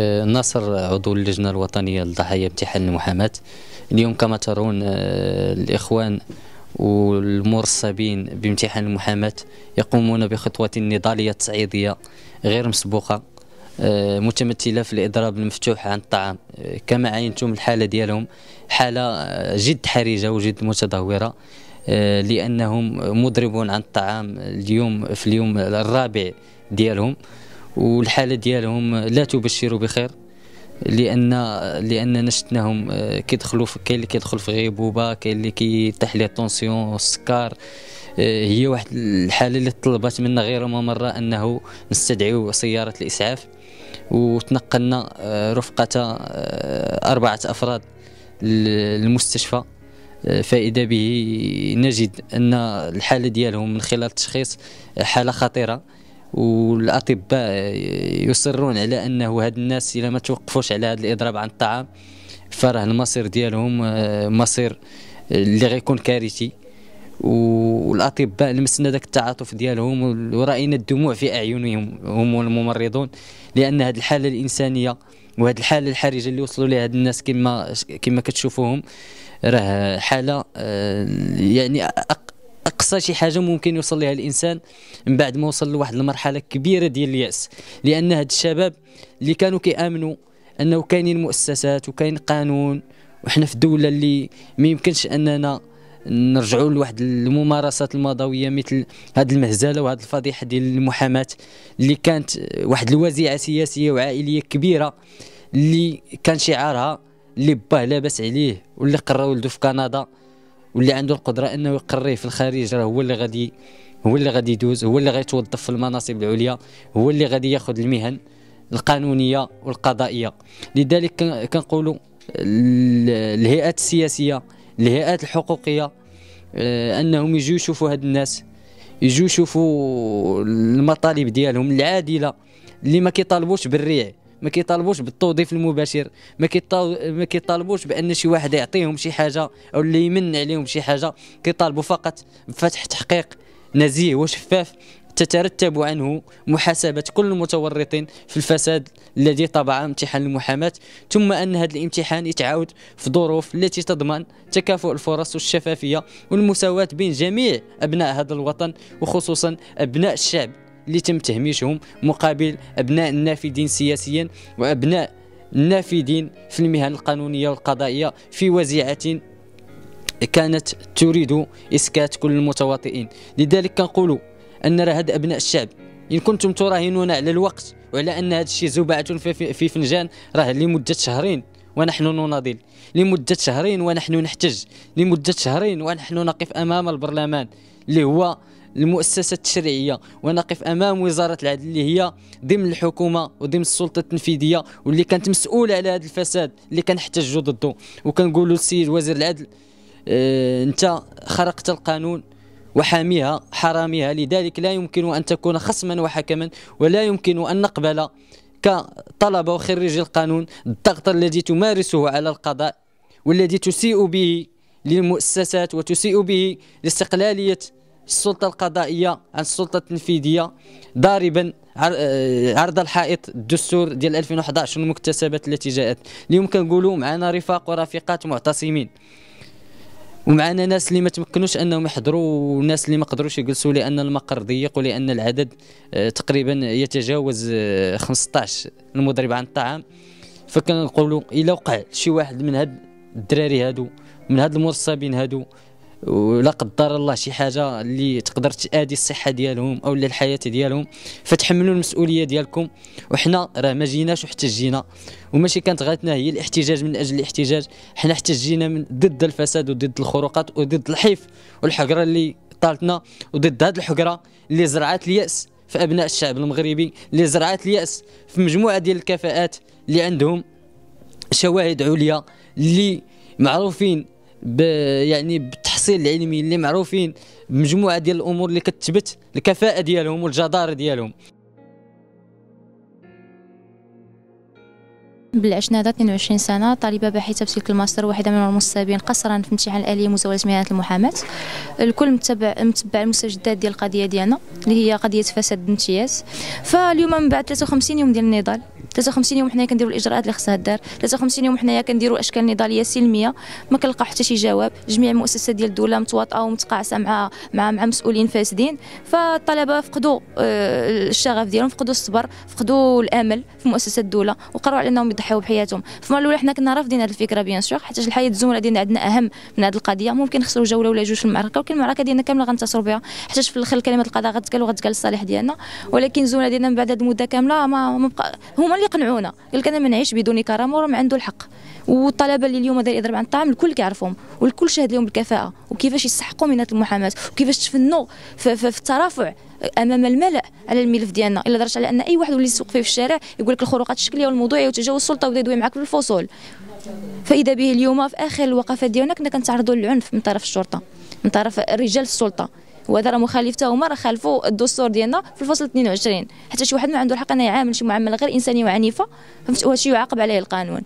آه، ناصر عضو اللجنة الوطنية لضحايا امتحان المحاماة اليوم كما ترون آه، الإخوان والمرصبين بامتحان المحاماة يقومون بخطوة نضالية تصعيدية غير مسبوقة آه، متمثلة في الإضراب المفتوح عن الطعام كما عينتم الحالة ديالهم حالة جد حرجة وجد متدهورة لأنهم مضربون عن الطعام اليوم في اليوم الرابع ديالهم والحاله ديالهم لا تبشر بخير لان لاننا شفناهم آه، كيدخلوا كاين اللي كيدخل في غيبوبه كاين اللي كيطيح ليه الطونسيون السكر آه، هي واحد الحاله اللي طلبت منا غير ما مره انه نستدعيو سياره الاسعاف وتنقلنا آه، رفقه اربعه افراد للمستشفى فإذا به نجد أن الحالة ديالهم من خلال التشخيص حالة خطيرة والاطباء يصرون على انه هاد الناس الا ما توقفوش على هذا الاضراب عن الطعام فراه المصير ديالهم آه، مصير اللي غيكون كارثي والاطباء لمسنا ذاك التعاطف ديالهم وراينا الدموع في اعينهم هم الممرضون لان هاد الحاله الانسانيه وهاد الحاله الحرجه اللي وصلوا لها هاد الناس كما كما كتشوفوهم راه حاله آه، يعني اقصى شي حاجه ممكن يوصل لها الانسان من بعد ما وصل لواحد المرحله كبيره ديال الياس لان هاد الشباب اللي كانوا كيامنوا انه كاينين مؤسسات وكاين قانون وحنا في دوله اللي ما يمكنش اننا نرجعوا لواحد الممارسات الماضويه مثل هذه المهزله وهذه الفضيحه ديال المحاماه اللي كانت واحد الوازعه سياسيه وعائليه كبيره اللي كان شعارها اللي باه لاباس عليه واللي قرا ولده في كندا واللي عنده القدره انه يقريه في الخارج راه هو اللي غادي هو اللي غادي يدوز هو اللي غيتوظف في المناصب العليا هو اللي غادي ياخذ المهن القانونيه والقضائيه لذلك كنقولوا الهيئات السياسيه الهيئات الحقوقيه آه، انهم يجوا يشوفوا هاد الناس يجوا يشوفوا المطالب ديالهم العادله اللي ما كيطالبوش بالريع ما كيطالبوش بالتوظيف المباشر ما ما كيطالبوش بان شي واحد يعطيهم شي حاجه او اللي يمن عليهم شي حاجه كيطالبوا فقط بفتح تحقيق نزيه وشفاف تترتب عنه محاسبة كل المتورطين في الفساد الذي طبع امتحان المحاماة ثم أن هذا الامتحان يتعاود في ظروف التي تضمن تكافؤ الفرص والشفافية والمساواة بين جميع أبناء هذا الوطن وخصوصا أبناء الشعب اللي تم تهميشهم مقابل أبناء النافذين سياسيا وأبناء النافذين في المهن القانونية والقضائية في وزيعة كانت تريد إسكات كل المتواطئين لذلك كنقولوا أن راه هاد أبناء الشعب إن كنتم تراهنون على الوقت وعلى أن هذا الشيء زبعة في فنجان راه لمدة شهرين ونحن نناضل لمدة شهرين ونحن نحتج لمدة شهرين ونحن نقف أمام البرلمان اللي هو المؤسسه التشريعيه ونقف امام وزاره العدل اللي هي ضمن الحكومه وضمن السلطه التنفيذيه واللي كانت مسؤوله على هذا الفساد اللي كنحتجوا ضده وكنقولوا للسيد وزير العدل اه انت خرقت القانون وحاميها حراميها لذلك لا يمكن ان تكون خصما وحكما ولا يمكن ان نقبل كطلبه وخريجي القانون الضغط الذي تمارسه على القضاء والذي تسيء به للمؤسسات وتسيء به لاستقلاليه السلطه القضائيه عن السلطه التنفيذيه ضاربا آه، عرض الحائط الدستور ديال 2011 والمكتسبات التي جاءت اليوم كنقولوا معنا رفاق ورفيقات معتصمين ومعنا ناس اللي ما تمكنوش انهم يحضروا وناس اللي ما قدروش يجلسوا لان المقر ضيق ولان العدد آه، تقريبا يتجاوز 15 آه، المضرب عن الطعام فكنقولوا الا وقع شي واحد من هاد الدراري هادو من هاد المرصبين هادو ولا قدر الله شي حاجه اللي تقدر تادي الصحه ديالهم او الحياه ديالهم فتحملوا المسؤوليه ديالكم وحنا راه ما جيناش واحتجينا وماشي كانت غاتنا هي الاحتجاج من اجل الاحتجاج حنا احتجينا من ضد الفساد وضد الخروقات وضد الحيف والحقره اللي طالتنا وضد هذه الحقره اللي زرعت الياس في ابناء الشعب المغربي اللي زرعت الياس في مجموعه ديال الكفاءات اللي عندهم شواهد عليا اللي معروفين ب يعني التحصيل العلمي اللي معروفين مجموعه ديال الامور اللي كتثبت الكفاءه ديالهم والجداره ديالهم هذا 22 سنة طالبة باحثة في سلك الماستر واحدة من المصابين قصرا في امتحان الآلية مزاولة مهنة المحاماة الكل متبع متبع المستجدات ديال القضية ديالنا اللي هي قضية فساد الامتياز فاليوم من بعد 53 يوم ديال النضال 53 يوم حنايا كنديروا الاجراءات اللي خصها الدار 53 يوم حنايا كنديروا اشكال نضاليه سلميه ما كنلقاو حتى شي جواب جميع المؤسسات ديال الدوله متواطئه ومتقاعسه مع مع مع مسؤولين فاسدين فالطلبه فقدوا آه، الشغف ديالهم فقدوا الصبر فقدوا الامل في مؤسسات الدوله وقرروا على انهم يضحيوا بحياتهم فما الاولى حنا كنا رافضين هذه الفكره بيان سور حيت الحياه الزملاء ديالنا عندنا اهم من هذه القضيه ممكن نخسروا جوله ولا جوج في المعركه ولكن المعركه ديالنا كامله غنتصروا بها حيت في الاخر كلمه القضاء غتقال وغتقال للصالح ديالنا ولكن الزملاء ديالنا من بعد هذه المده كامله ما, ما بقى هما اللي قنعونا قال لك انا ما نعيش بدون كرامه وراه عنده الحق والطلبه اللي اليوم داير يضرب عن الطعام الكل كيعرفهم والكل شاهد لهم بالكفاءه وكيفاش يستحقوا من المحاماه وكيفاش تفنوا في, في, في الترافع امام الملأ على الملف ديالنا الا درجه على ان اي واحد ولي يسوق فيه في الشارع يقول لك الخروقات الشكليه والموضوعيه وتجاوز السلطه وبدا يدوي معك في الفصول فاذا به اليوم في اخر الوقفات ديالنا كنا كنتعرضوا للعنف من طرف الشرطه من طرف رجال السلطه وهذا راه مخالف حتى هما راه خالفوا الدستور ديالنا في الفصل 22 حتى شي واحد ما عنده الحق انه يعامل شي معامله غير انسانيه وعنيفه فهمت واش يعاقب عليه القانون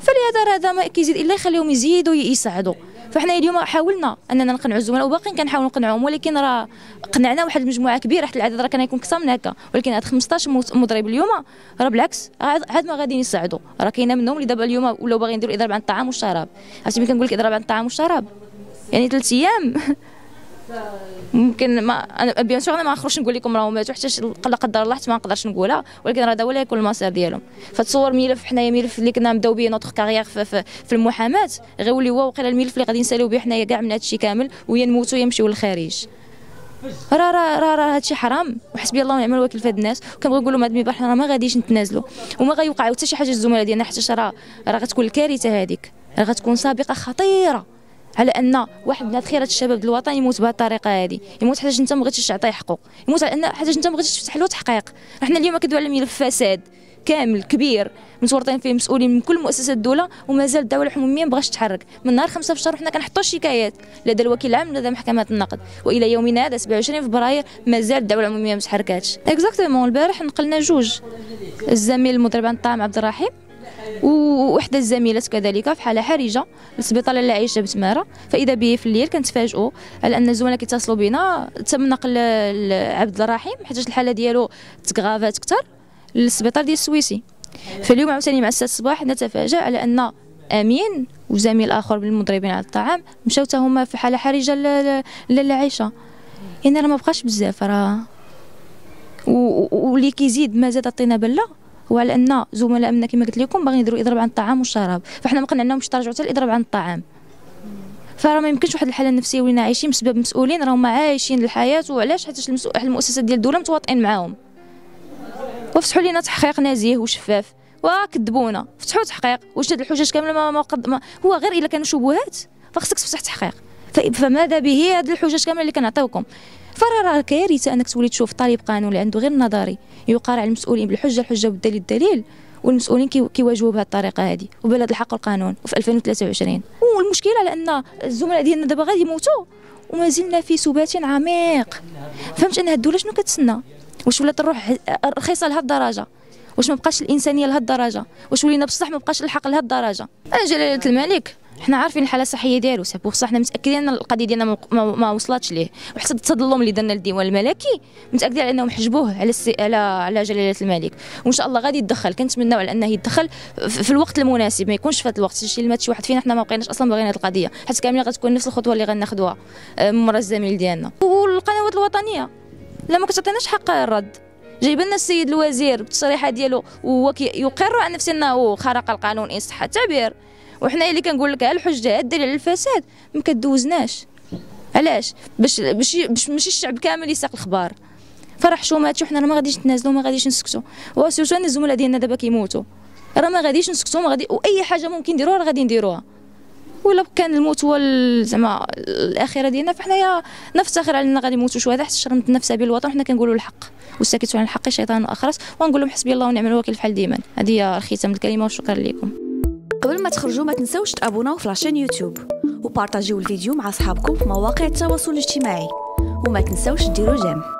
فلهذا راه هذا ما كيزيد الا يخليهم يزيدوا يساعدوا فحنا اليوم حاولنا اننا نقنعوا الزملاء وباقيين كنحاولوا نقنعوهم ولكن راه قنعنا واحد المجموعه كبيره حتى العدد راه كان يكون اكثر من هكا ولكن هاد 15 مضرب اليوم راه بالعكس عاد ما غاديين يساعدوا راه كاينه منهم اللي دابا اليوم ولاو باغيين يديروا اضراب عن الطعام والشراب عرفتي ملي كنقول لك اضراب عن الطعام والشراب يعني ثلاث ايام ممكن ما انا بيان سور انا ما نخرجش نقول لكم راهو ماتوا حتى لا قدر الله حتى ما نقدرش نقولها ولكن راه هذا هو يكون المصير ديالهم فتصور ملف حنايا ملف اللي كنا نبداو به نوتخ كارير في, في, في المحاماه غيولي هو وقيله الملف اللي غادي نساليو به حنايا كاع من هذا الشيء كامل ويا نموتوا يا نمشيو للخارج راه راه راه راه هادشي حرام وحسبي الله ونعم الوكيل في هاد الناس وكنبغي نقول لهم هاد الملف راه ما غاديش نتنازلوا وما غيوقعوا حتى شي حاجه الزملاء ديالنا حتى راه راه غتكون الكارثه هذيك راه غتكون سابقه خطيره على ان واحد من خيرات الشباب الوطن يموت بهذه الطريقه هذه يموت حيت انت ما بغيتيش تعطيه حقه يموت على ان حيت انت ما بغيتيش تفتح له تحقيق حنا اليوم كدوا على ملف فساد كامل كبير متورطين فيه مسؤولين من كل مؤسسات الدوله ومازال الدوله الحموميه ما بغاش تتحرك من نهار 5 الشهر حنا كنحطوا شكايات لدى الوكيل العام لدى محكمه النقد والى يومنا هذا 27 فبراير مازال الدوله الحموميه ما تحركاتش اكزاكتومون البارح نقلنا جوج الزميل المضرب عن الطعام عبد الرحيم وحده الزميلات كذلك في حاله حرجه للسبيطار عايشة بتماره فاذا به في الليل كنتفاجئوا على ان الزملاء كيتصلوا بنا تم نقل عبد الرحيم حيت الحاله ديالو تكغافات اكثر للسبيطار ديال السويسي فاليوم عاوتاني مع الساعه الصباح نتفاجأ على ان امين وزميل اخر من المضربين على الطعام مشاو هما في حاله حرجه للعيشة عائشه يعني راه ما بقاش بزاف راه واللي كيزيد ما زاد الطينة بله هو على ان زملاء منا كما قلت لكم باغيين يديروا اضراب عن الطعام والشراب فحنا ما قنعناهمش تراجعوا حتى الاضراب عن الطعام فراه ما يمكنش واحد الحاله النفسيه ولينا عايشين بسبب مسؤولين راهم عايشين الحياه وعلاش حيت المؤسسات ديال الدوله متواطئين معاهم وفتحوا لينا تحقيق نزيه وشفاف وكذبونا فتحوا تحقيق واش هاد الحجج كامله ما, ما, ما هو غير الا كانوا شبهات فخصك تفتح تحقيق طيب فماذا به هذه الحجج كامله اللي كنعطيوكم فراه كارثه انك تولي تشوف طالب قانون اللي عنده غير نظري يقارع المسؤولين بالحجه الحجه والدليل الدليل والمسؤولين كيواجهوا بهذه الطريقه هذه وبلاد الحق والقانون وفي 2023 والمشكله على ان الزملاء ديالنا دابا غادي يموتوا وما زلنا في سبات عميق فهمت ان هاد الدوله شنو كتسنى واش ولات الروح رخيصه لهذه الدرجه واش ما بقاش الانسانيه لهذه الدرجه واش ولينا بصح ما بقاش الحق لهذه الدرجه جلاله الملك حنا عارفين الحاله الصحيه ديالو سي بوغ حنا متاكدين ان القضيه ديالنا ما وصلتش ليه وحتى التظلم اللي درنا للديوان الملكي متاكدين على انهم حجبوه على السي... على على جلاله الملك وان شاء الله غادي يتدخل كنتمناو على انه يتدخل في الوقت المناسب ما يكونش في هذا الوقت شي مات شي واحد فينا حنا ما بقيناش اصلا باغيين هذه القضيه حيت كاملين غتكون نفس الخطوه اللي غناخذوها آه، من مرة الزميل ديالنا والقنوات الوطنيه لا ما كتعطيناش حق الرد جايب لنا السيد الوزير بالتصريحه ديالو وهو يقر عن نفسه انه خرق القانون ان صح التعبير وحنا اللي كنقول لك الحجه الدليل على الفساد ما كدوزناش علاش باش باش باش ماشي الشعب كامل يساق الخبار فرح ماتش وحنا راه ما غاديش نتنازلوا ما غاديش نسكتوا وسيرتو الزملاء ديالنا دابا كيموتوا راه ما غاديش نسكتوا ما غادي واي حاجه ممكن نديروها راه غادي نديروها ولا كان الموت هو زعما الاخره ديالنا فحنايا نفتخر على غادي نموتوا شويه حتى شرمت نفسها بالوطن وحنا كنقولوا الحق والساكت عن الحق شيطان اخرس ونقول لهم حسبي الله ونعم الوكيل فحال ديما هذه هي الختام الكلمه وشكرا لكم قبل ما تخرجوا ما تنسوش تابوناو في لاشين يوتيوب وبارطاجيو الفيديو مع صحابكم في مواقع التواصل الاجتماعي وما تنسوش ديروا جيم